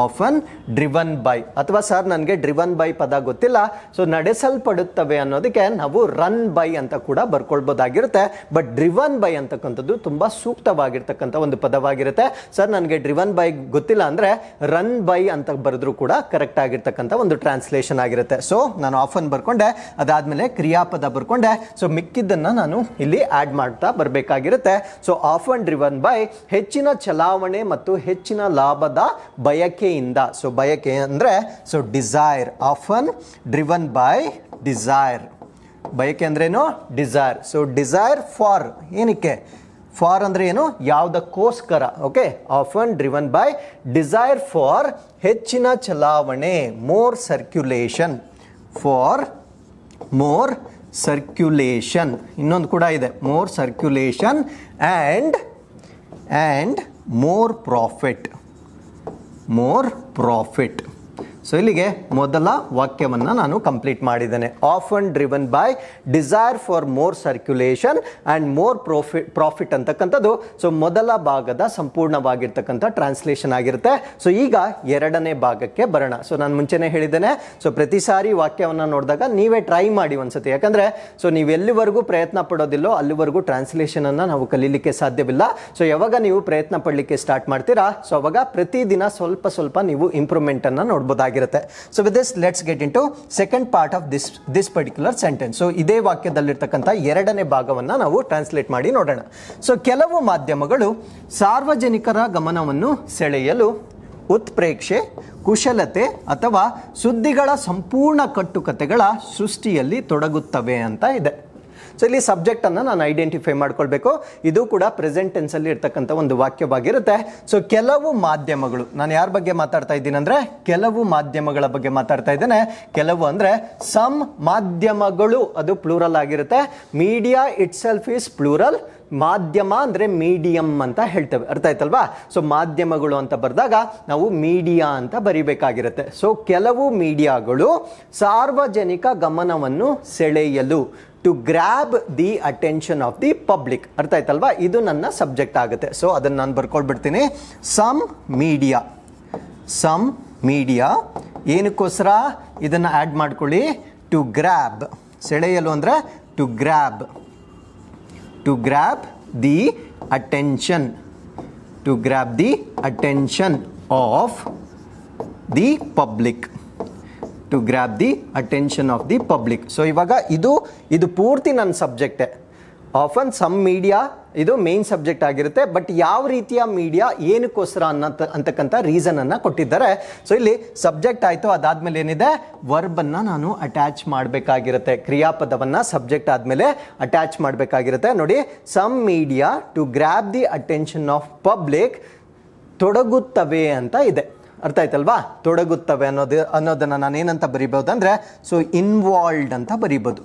ಆಫನ್ ಡ್ರಿವನ್ ಬೈ ಅಥವಾ ಸರ್ ನನಗೆ ಡ್ರಿವನ್ ಬೈ ಪದ ಗೊತ್ತಿಲ್ಲ ಸೊ ನಡೆಸಲ್ಪಡುತ್ತವೆ ಅನ್ನೋದಕ್ಕೆ ನಾವು ರನ್ ಬೈ ಅಂತ ಕೂಡ ಬರ್ಕೊಳ್ಬೋದಾಗಿರುತ್ತೆ ಬಟ್ ಡ್ರಿವನ್ ಬೈ ಅಂತಕ್ಕಂಥದ್ದು ತುಂಬ ಸೂಕ್ತವಾಗಿರ್ತಕ್ಕಂಥ ಒಂದು ಪದವಾಗಿರುತ್ತೆ ಸರ್ ನನಗೆ ಡ್ರಿವನ್ ಬೈ ಗೊತ್ತಿಲ್ಲ ಅಂದರೆ ರನ್ ಬೈ ಅಂತ ಬರೆದ್ರೂ ಕೂಡ ಕರೆಕ್ಟ್ ಆಗಿರ್ತಕ್ಕಂಥ ಒಂದು ಟ್ರಾನ್ಸ್ಲೇಷನ್ ಆಗಿರುತ್ತೆ ಸೊ ನಾನು ಆಫನ್ ಬರ್ಕೊಂಡೆ ಅದಾದಮೇಲೆ ಕ್ರಿಯಾಪದ ಬರ್ಕೊಂಡೆ ಸೊ ಮಿಕ್ಕಿದ್ದನ್ನು ನಾನು ಇಲ್ಲಿ ಆ್ಯಡ್ ಮಾಡ್ತಾ ಬರಬೇಕಾಗಿರುತ್ತೆ ಸೊ ಆಫನ್ ಡ್ರಿವನ್ ಬೈ ಹೆಚ್ಚಿನ ಚಲಾವಣೆ ಮತ್ತು ಹೆಚ್ಚಿನ ಲಾಭದ ಬಯಕೆ ಬಯಕೆಯಿಂದ ಸೊ ಬಯಕೆ ಅಂದರೆ so desire often driven by desire ಬಯಕೆ ಅಂದ್ರೇನು ಡಿಸೈರ್ ಸೊ ಡಿಸೈರ್ ಫಾರ್ ಏನಕ್ಕೆ ಫಾರ್ ಅಂದರೆ ಏನು ಯಾವುದಕ್ಕೋಸ್ಕರ okay often driven by desire for ಹೆಚ್ಚಿನ ಚಲಾವಣೆ more circulation for more circulation ಇನ್ನೊಂದು ಕೂಡ ಇದೆ more circulation and and more profit more profit. So ಇಲ್ಲಿಗೆ ಮೊದಲ ವಾಕ್ಯವನ್ನು ನಾನು ಕಂಪ್ಲೀಟ್ ಮಾಡಿದ್ದೇನೆ often driven by desire for more circulation and more profit profit ಅಂತಕ್ಕಂಥದ್ದು ಸೊ ಮೊದಲ ಭಾಗದ ಸಂಪೂರ್ಣವಾಗಿರ್ತಕ್ಕಂಥ ಟ್ರಾನ್ಸ್ಲೇಷನ್ ಆಗಿರುತ್ತೆ ಸೊ ಈಗ ಎರಡನೇ ಭಾಗಕ್ಕೆ ಬರೋಣ ಸೊ ನಾನು ಮುಂಚೆನೇ ಹೇಳಿದ್ದೇನೆ ಸೊ ಪ್ರತಿ ಸಾರಿ ವಾಕ್ಯವನ್ನು ನೋಡಿದಾಗ ನೀವೇ ಟ್ರೈ ಮಾಡಿ ಒಂದ್ಸತಿ ಯಾಕಂದರೆ ಸೊ ಎಲ್ಲಿವರೆಗೂ ಪ್ರಯತ್ನ ಪಡೋದಿಲ್ಲೋ ಅಲ್ಲಿವರೆಗೂ ಟ್ರಾನ್ಸ್ಲೇಷನನ್ನು ನಾವು ಕಲೀಲಿಕ್ಕೆ ಸಾಧ್ಯವಿಲ್ಲ ಸೊ ಯಾವಾಗ ನೀವು ಪ್ರಯತ್ನ ಪಡಲಿಕ್ಕೆ ಸ್ಟಾರ್ಟ್ ಮಾಡ್ತೀರಾ ಸೊ ಅವಾಗ ಪ್ರತಿದಿನ ಸ್ವಲ್ಪ ಸ್ವಲ್ಪ ನೀವು ಇಂಪ್ರೂವ್ಮೆಂಟನ್ನು ನೋಡ್ಬೋದಾಗಿ ಆಗಿರುತ್ತೆ so with this let's get into second part of this this particular sentence so ಇದೇ ವಾಕ್ಯದಲ್ಲಿರ್ತಕ್ಕಂಥ ಎರಡನೇ ಭಾಗವನ್ನು ನಾವು ಟ್ರಾನ್ಸ್ಲೇಟ್ ಮಾಡಿ ನೋಡೋಣ ಸೊ ಕೆಲವು ಮಾಧ್ಯಮಗಳು ಸಾರ್ವಜನಿಕರ ಗಮನವನ್ನು ಸೆಳೆಯಲು ಉತ್ಪ್ರೇಕ್ಷೆ ಕುಶಲತೆ ಅಥವಾ ಸುದ್ದಿಗಳ ಸಂಪೂರ್ಣ ಕಟ್ಟುಕತೆಗಳ ಸೃಷ್ಟಿಯಲ್ಲಿ ತೊಡಗುತ್ತವೆ ಅಂತ ಇದೆ ಸೊ ಇಲ್ಲಿ ಸಬ್ಜೆಕ್ಟ್ ಅನ್ನು ನಾನು ಐಡೆಂಟಿಫೈ ಮಾಡ್ಕೊಳ್ಬೇಕು ಇದು ಕೂಡ ಪ್ರೆಸೆಂಟ್ ಟೆನ್ಸ್ ಅಲ್ಲಿ ಇರ್ತಕ್ಕಂಥ ಒಂದು ವಾಕ್ಯವಾಗಿರುತ್ತೆ ಸೊ ಕೆಲವು ಮಾಧ್ಯಮಗಳು ನಾನು ಯಾರ ಬಗ್ಗೆ ಮಾತಾಡ್ತಾ ಇದ್ದೀನಿ ಅಂದ್ರೆ ಕೆಲವು ಮಾಧ್ಯಮಗಳ ಬಗ್ಗೆ ಮಾತಾಡ್ತಾ ಇದ್ದೇನೆ ಕೆಲವು ಅಂದ್ರೆ ಸಮ್ ಮಾಧ್ಯಮಗಳು ಅದು ಪ್ಲೂರಲ್ ಆಗಿರುತ್ತೆ media itself is plural ಮಾಧ್ಯಮ ಅಂದರೆ ಮೀಡಿಯಂ ಅಂತ ಹೇಳ್ತೇವೆ ಅರ್ಥ ಆಯ್ತಲ್ವಾ ಸೊ ಮಾಧ್ಯಮಗಳು ಅಂತ ಬರೆದಾಗ ನಾವು ಮೀಡಿಯಾ ಅಂತ ಬರಿಬೇಕಾಗಿರುತ್ತೆ ಸೊ ಕೆಲವು ಮೀಡಿಯಾಗಳು ಸಾರ್ವಜನಿಕ ಗಮನವನ್ನು ಸೆಳೆಯಲು to grab the attention of the public ಅರ್ಥ ಆಯ್ತಲ್ವಾ ಇದು ನನ್ನ ಸಬ್ಜೆಕ್ಟ್ ಆಗುತ್ತೆ ಸೊ ಅದನ್ನು ನಾನು ಬರ್ಕೊಳ್ಬಿಡ್ತೀನಿ ಸಮ್ ಮೀಡಿಯಾ ಸಮ್ ಮೀಡಿಯಾ ಏನಕ್ಕೋಸ್ಕರ ಇದನ್ನು ಆ್ಯಡ್ ಮಾಡ್ಕೊಳ್ಳಿ ಟು ಗ್ರ್ಯಾಬ್ ಸೆಳೆಯಲು ಅಂದರೆ to grab to grab the attention to grab the attention of the public to grab the attention of the public so ಇವಾಗ ಇದು ಇದು ಪೂರ್ತಿ ನನ್ನ ಸಬ್ಜೆಕ್ಟೇ ಆಫನ್ ಸಮ್ ಮೀಡಿಯಾ ಇದು ಮೇನ್ ಸಬ್ಜೆಕ್ಟ್ ಆಗಿರುತ್ತೆ ಬಟ್ ಯಾವ ರೀತಿಯ ಮೀಡಿಯಾ ಏನಕ್ಕೋಸ್ಕರ ಅನ್ನತ ಅಂತಕ್ಕಂಥ ರೀಸನನ್ನು ಕೊಟ್ಟಿದ್ದಾರೆ ಸೊ ಇಲ್ಲಿ ಸಬ್ಜೆಕ್ಟ್ ಆಯಿತು ಅದಾದ್ಮೇಲೆ ಏನಿದೆ ವರ್ಬನ್ನು ನಾನು ಅಟ್ಯಾಚ್ ಮಾಡಬೇಕಾಗಿರುತ್ತೆ ಕ್ರಿಯಾಪದವನ್ನು ಸಬ್ಜೆಕ್ಟ್ ಆದಮೇಲೆ ಅಟ್ಯಾಚ್ ಮಾಡಬೇಕಾಗಿರುತ್ತೆ ನೋಡಿ some media to grab the attention of public ತೊಡಗುತ್ತವೆ ಅಂತ ಇದೆ ಅರ್ಥ ಆಯ್ತಲ್ವಾ ತೊಡಗುತ್ತವೆ ಅನ್ನೋದು ಅನ್ನೋದನ್ನು ನಾನು ಏನಂತ ಬರಿಬೋದು ಅಂದರೆ ಸೊ ಇನ್ವಾಲ್ಡ್ ಅಂತ ಬರಿಬೋದು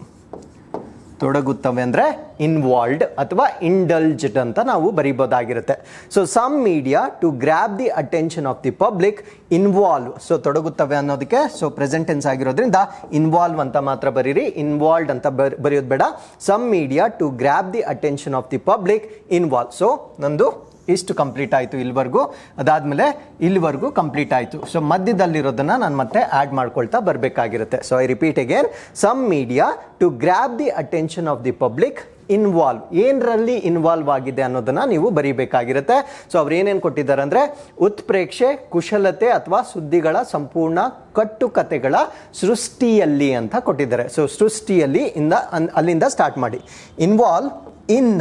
ತೊಡಗುತ್ತವೆ ಅಂದರೆ ಇನ್ವಾಲ್ಡ್ ಅಥವಾ ಇಂಡಲ್ಜ್ಡ್ ಅಂತ ನಾವು ಬರಿಬೋದಾಗಿರುತ್ತೆ so some media to grab the attention of the public involve so ತೊಡಗುತ್ತವೆ ಅನ್ನೋದಕ್ಕೆ ಸೊ ಪ್ರೆಸೆಂಟೆನ್ಸ್ ಆಗಿರೋದ್ರಿಂದ ಇನ್ವಾಲ್ವ್ ಅಂತ ಮಾತ್ರ ಬರೀರಿ ಇನ್ವಾಲ್ಡ್ ಅಂತ ಬರೆಯೋದು ಬೇಡ some media to grab the attention of the public involve so ನಂದು ಇಷ್ಟು ಕಂಪ್ಲೀಟ್ ಆಯಿತು ಇಲ್ಲಿವರೆಗೂ ಅದಾದಮೇಲೆ ಇಲ್ಲಿವರೆಗೂ ಕಂಪ್ಲೀಟ್ ಆಯಿತು ಸೊ ಮಧ್ಯದಲ್ಲಿರೋದನ್ನು ನಾನು ಮತ್ತೆ ಆ್ಯಡ್ ಮಾಡ್ಕೊಳ್ತಾ ಬರಬೇಕಾಗಿರುತ್ತೆ so I repeat again some media to grab the attention of the public involve ಏನರಲ್ಲಿ ಇನ್ವಾಲ್ವ್ ಆಗಿದೆ ಅನ್ನೋದನ್ನು ನೀವು ಬರೀಬೇಕಾಗಿರುತ್ತೆ ಸೊ ಅವ್ರು ಏನೇನು ಕೊಟ್ಟಿದ್ದಾರೆ ಅಂದರೆ ಉತ್ಪ್ರೇಕ್ಷೆ ಕುಶಲತೆ ಅಥವಾ ಸುದ್ದಿಗಳ ಸಂಪೂರ್ಣ ಕಟ್ಟುಕತೆಗಳ ಸೃಷ್ಟಿಯಲ್ಲಿ ಅಂತ ಕೊಟ್ಟಿದ್ದಾರೆ ಸೊ ಸೃಷ್ಟಿಯಲ್ಲಿ ಇಂದ ಅಲ್ಲಿಂದ ಸ್ಟಾರ್ಟ್ ಮಾಡಿ ಇನ್ವಾಲ್ವ್ ಇನ್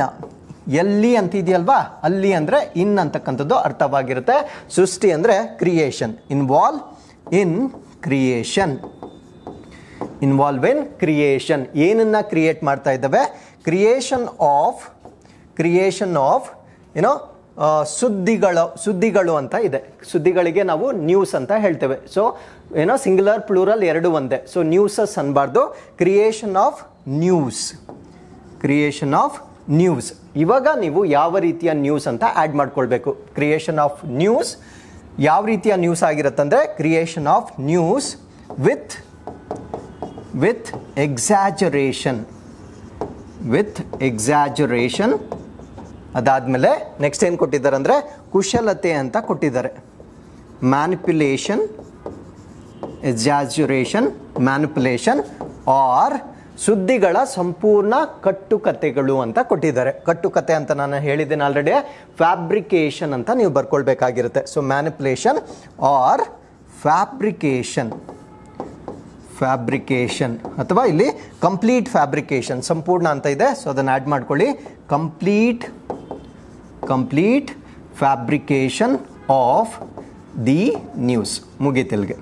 ಎಲ್ಲಿ ಅಂತ ಅಲ್ಲಿ ಅಂದರೆ ಇನ್ ಅಂತಕ್ಕಂಥದ್ದು ಅರ್ಥವಾಗಿರುತ್ತೆ ಸೃಷ್ಟಿ ಅಂದರೆ creation involve in creation involve in creation ಏನನ್ನು ಕ್ರಿಯೇಟ್ ಮಾಡ್ತಾ ಇದ್ದಾವೆ ಕ್ರಿಯೇಷನ್ ಆಫ್ ಕ್ರಿಯೇಷನ್ ಆಫ್ ಏನೋ ಸುದ್ದಿಗಳು ಸುದ್ದಿಗಳು ಅಂತ ಇದೆ ಸುದ್ದಿಗಳಿಗೆ ನಾವು ನ್ಯೂಸ್ ಅಂತ ಹೇಳ್ತೇವೆ ಸೊ ಏನೋ ಸಿಂಗ್ಯುಲರ್ ಪ್ಲೂರಲ್ ಎರಡು ಒಂದೇ ಸೊ ನ್ಯೂಸಸ್ ಅನ್ನಬಾರ್ದು creation of news creation of news ಇವಾಗ ನೀವು ಯಾವ ರೀತಿಯ ನ್ಯೂಸ್ ಅಂತ ಆ್ಯಡ್ ಮಾಡ್ಕೊಳ್ಬೇಕು ಕ್ರಿಯೇಷನ್ ಆಫ್ ನ್ಯೂಸ್ ಯಾವ ರೀತಿಯ ನ್ಯೂಸ್ ಆಗಿರುತ್ತಂದರೆ creation of news with with exaggeration with exaggeration ಅದಾದಮೇಲೆ ನೆಕ್ಸ್ಟ್ ಏನು ಕೊಟ್ಟಿದ್ದಾರೆ ಅಂದರೆ ಕುಶಲತೆ ಅಂತ ಕೊಟ್ಟಿದ್ದಾರೆ ಮ್ಯಾನಿಪ್ಯುಲೇಷನ್ ಎಕ್ಸಾಜುರೇಷನ್ ಮ್ಯಾನಿಪ್ಯುಲೇಷನ್ ಆರ್ ಸುದ್ದಿಗಳ ಸಂಪೂರ್ಣ ಕಟ್ಟುಕತೆಗಳು ಅಂತ ಕೊಟ್ಟಿದ್ದಾರೆ ಕಟ್ಟುಕತೆ ಅಂತ ನಾನು ಹೇಳಿದ್ದೇನೆ ಆಲ್ರೆಡಿ ಫ್ಯಾಬ್ರಿಕೇಶನ್ ಅಂತ ನೀವು ಬರ್ಕೊಳ್ಬೇಕಾಗಿರುತ್ತೆ so manipulation or fabrication fabrication ಅಥವಾ ಇಲ್ಲಿ ಕಂಪ್ಲೀಟ್ ಫ್ಯಾಬ್ರಿಕೇಶನ್ ಸಂಪೂರ್ಣ ಅಂತ ಇದೆ ಸೊ ಅದನ್ನು ಆ್ಯಡ್ ಮಾಡ್ಕೊಳ್ಳಿ complete complete fabrication of the news ಮುಗೀತಿಲ್ಗೆ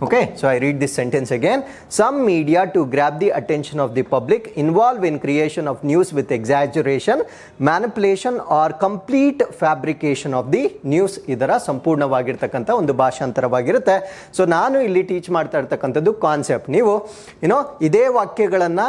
Okay, so I read this sentence again. Some media to grab the attention of the public involve in creation of news with exaggeration, manipulation or complete fabrication of the news ಇದರ ಸಂಪೂರ್ಣವಾಗಿರ್ತಕ್ಕಂಥ ಒಂದು ಭಾಷಾಂತರವಾಗಿರುತ್ತೆ so ನಾನು ಇಲ್ಲಿ teach ಮಾಡ್ತಾ ಇರ್ತಕ್ಕಂಥದ್ದು concept ನೀವು ಏನೋ ಇದೇ ವಾಕ್ಯಗಳನ್ನು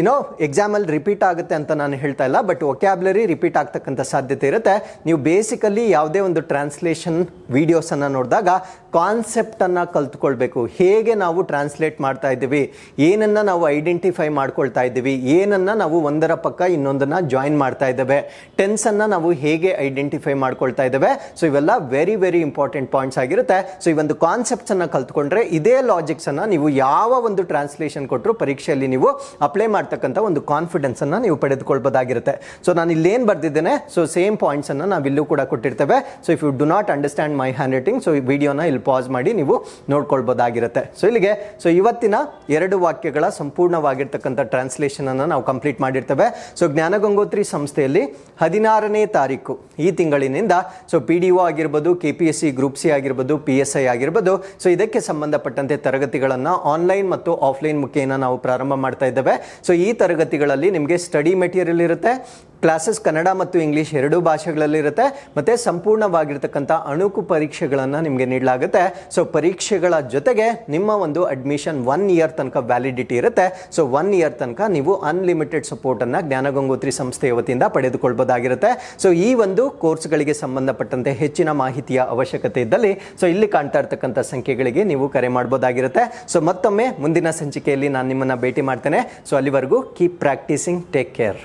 ಏನೋ ಎಕ್ಸಾಮಲ್ಲಿ ರಿಪೀಟ್ ಆಗುತ್ತೆ ಅಂತ ನಾನು ಹೇಳ್ತಾ ಇಲ್ಲ ಬಟ್ ಒಕ್ಯಾಬ್ಲರಿ ರಿಪೀಟ್ ಆಗ್ತಕ್ಕಂಥ ಸಾಧ್ಯತೆ ಇರುತ್ತೆ ನೀವು ಬೇಸಿಕಲಿ ಯಾವುದೇ ಒಂದು ಟ್ರಾನ್ಸ್ಲೇಷನ್ ವೀಡಿಯೋಸನ್ನು ನೋಡಿದಾಗ ಕಾನ್ಸೆಪ್ಟನ್ನು ಕಲ್ತ್ಕೊಳ್ಬೇಕು ಹೇಗೆ ನಾವು ಟ್ರಾನ್ಸ್ಲೇಟ್ ಮಾಡ್ತಾ ಇದ್ದೀವಿ ಏನನ್ನು ನಾವು ಐಡೆಂಟಿಫೈ ಮಾಡ್ಕೊಳ್ತಾ ಇದ್ದೀವಿ ಏನನ್ನು ನಾವು ಒಂದರ ಪಕ್ಕ ಇನ್ನೊಂದನ್ನು ಜಾಯಿನ್ ಮಾಡ್ತಾ ಇದ್ದೇವೆ ಟೆನ್ಸನ್ನು ನಾವು ಹೇಗೆ ಐಡೆಂಟಿಫೈ ಮಾಡ್ಕೊಳ್ತಾ ಇದ್ದೇವೆ ಸೊ ಇವೆಲ್ಲ ವೆರಿ ವೆರಿ ಇಂಪಾರ್ಟೆಂಟ್ ಪಾಯಿಂಟ್ಸ್ ಆಗಿರುತ್ತೆ ಸೊ ಈ ಒಂದು ಕಾನ್ಸೆಪ್ಟ್ಸನ್ನು ಕಲ್ತ್ಕೊಂಡ್ರೆ ಇದೇ ಲಾಜಿಕ್ಸನ್ನು ನೀವು ಯಾವ ಒಂದು ಟ್ರಾನ್ಸ್ಲೇಷನ್ ಕೊಟ್ಟರು ಪರೀಕ್ಷೆಯಲ್ಲಿ ನೀವು ಅಪ್ಲೈ ಮಾಡ್ತಕ್ಕಂಥ ಒಂದು ಕಾನ್ಫಿಡೆನ್ಸನ್ನು ನೀವು ಪಡೆದುಕೊಳ್ಬೋದಾಗಿರುತ್ತೆ ಸೊ ನಾನು ಇಲ್ಲೇನು ಬರೆದಿದ್ದೇನೆ ಸೊ ಸೇಮ್ ಪಾಯಿಂಟ್ಸನ್ನು ಇಲ್ಲೂ ಕೂಡ ಕೊಟ್ಟಿರ್ತೇವೆ so if you do not understand my handwriting so ಈ ವಿಡಿಯೋನ ಇಲ್ಲಿ ಇಲ್ಲಿ ಪಾಸ್ ಮಾಡಿ ನೀವು ನೋಡ್ಕೊಳ್ಬೋದಾಗಿರುತ್ತೆ ಸೊ ಇಲ್ಲಿಗೆ ಸೊ ಇವತ್ತಿನ ಎರಡು ವಾಕ್ಯಗಳ ಸಂಪೂರ್ಣವಾಗಿರ್ತಕ್ಕಂಥ ಟ್ರಾನ್ಸ್ಲೇಷನ್ ಅನ್ನು ನಾವು ಕಂಪ್ಲೀಟ್ ಮಾಡಿರ್ತೇವೆ ಸೊ ಜ್ಞಾನಗಂಗೋತ್ರಿ ಸಂಸ್ಥೆಯಲ್ಲಿ ಹದಿನಾರನೇ ತಾರೀಕು ಈ ತಿಂಗಳಿನಿಂದ ಸೊ ಪಿ ಡಿ ಒ ಆಗಿರ್ಬೋದು K P S C group C ಆಗಿರ್ಬೋದು ಪಿ ಎಸ್ ಐ ಆಗಿರ್ಬೋದು ಸೊ ಇದಕ್ಕೆ ಸಂಬಂಧಪಟ್ಟಂತೆ ತರಗತಿಗಳನ್ನು ಆನ್ಲೈನ್ ಮತ್ತು ಆಫ್ಲೈನ್ ಮುಖೇನ ನಾವು ಪ್ರಾರಂಭ ಮಾಡ್ತಾ ಇದ್ದೇವೆ ಸೊ ಈ ತರಗತಿಗಳಲ್ಲಿ ನಿಮಗೆ ಸ್ಟಡಿ ಮೆಟೀರಿಯಲ್ ಇರುತ್ತೆ ಕ್ಲಾಸಸ್ ಕನ್ನಡ ಮತ್ತು ಇಂಗ್ಲೀಷ್ ಎರಡೂ ಭಾಷೆಗಳಲ್ಲಿರುತ್ತೆ ಮತ್ತು ಸಂಪೂರ್ಣವಾಗಿರ್ತಕ್ಕಂಥ ಅಣುಕು ಪರೀಕ್ಷೆಗಳನ್ನು ನಿಮಗೆ ನೀಡಲಾಗುತ್ತೆ ಸೊ ಪರೀಕ್ಷೆಗಳ ಜೊತೆಗೆ ನಿಮ್ಮ ಒಂದು ಅಡ್ಮಿಷನ್ ಒನ್ ಇಯರ್ ತನಕ ವ್ಯಾಲಿಡಿಟಿ ಇರುತ್ತೆ ಸೊ ಒನ್ ಇಯರ್ ತನಕ ನೀವು ಅನ್ಲಿಮಿಟೆಡ್ ಸಪೋರ್ಟನ್ನು ಜ್ಞಾನಗಂಗೋತ್ರಿ ಸಂಸ್ಥೆಯ ವತಿಯಿಂದ ಪಡೆದುಕೊಳ್ಬೋದಾಗಿರುತ್ತೆ ಸೊ ಈ ಒಂದು ಕೋರ್ಸ್ಗಳಿಗೆ ಸಂಬಂಧಪಟ್ಟಂತೆ ಹೆಚ್ಚಿನ ಮಾಹಿತಿಯ ಅವಶ್ಯಕತೆ ಇದ್ದಲ್ಲಿ ಸೊ ಇಲ್ಲಿ ಕಾಣ್ತಾ ಇರ್ತಕ್ಕಂಥ ಸಂಖ್ಯೆಗಳಿಗೆ ನೀವು ಕರೆ ಮಾಡ್ಬೋದಾಗಿರುತ್ತೆ ಸೊ ಮತ್ತೊಮ್ಮೆ ಮುಂದಿನ ಸಂಚಿಕೆಯಲ್ಲಿ ನಾನು ನಿಮ್ಮನ್ನು ಭೇಟಿ ಮಾಡ್ತೇನೆ ಸೊ ಅಲ್ಲಿವರೆಗೂ ಕೀಪ್ ಪ್ರಾಕ್ಟೀಸಿಂಗ್ ಟೇಕ್ ಕೇರ್